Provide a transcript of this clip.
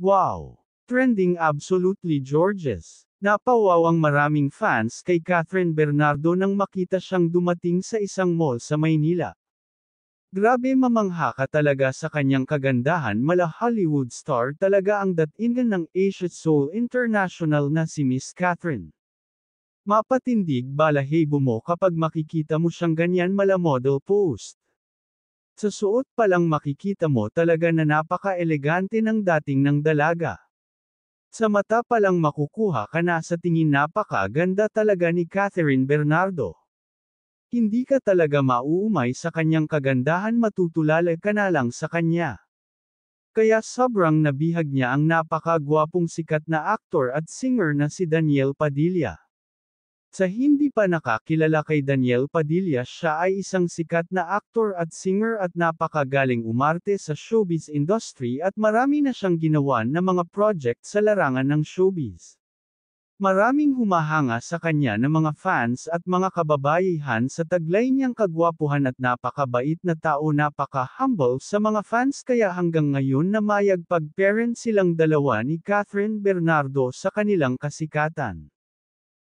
Wow! Trending absolutely Georges. Napawaw ang maraming fans kay Catherine Bernardo nang makita siyang dumating sa isang mall sa Maynila. Grabe mamangha ka talaga sa kanyang kagandahan mala Hollywood star talaga ang dating ng Asian Soul International na si Miss Catherine. Mapatindig balahibo mo kapag makikita mo siyang ganyan mala model post. Sa suot pa lang makikita mo talaga na napaka-elegante ng dating ng dalaga. Sa mata pa lang makukuha ka na sa tingin napakaganda talaga ni Catherine Bernardo. Hindi ka talaga mauumay sa kanyang kagandahan matutulala ka na lang sa kanya. Kaya sobrang nabihag niya ang napakagwapong sikat na aktor at singer na si Daniel Padilla. Sa hindi pa nakakilala kay Daniel Padilla siya ay isang sikat na aktor at singer at napakagaling umarte sa showbiz industry at marami na siyang ginawa na mga project sa larangan ng showbiz. Maraming humahanga sa kanya ng mga fans at mga kababayihan sa taglay niyang kagwapuhan at napakabait na tao napaka-humble sa mga fans kaya hanggang ngayon na pag-parent silang dalawa ni Catherine Bernardo sa kanilang kasikatan.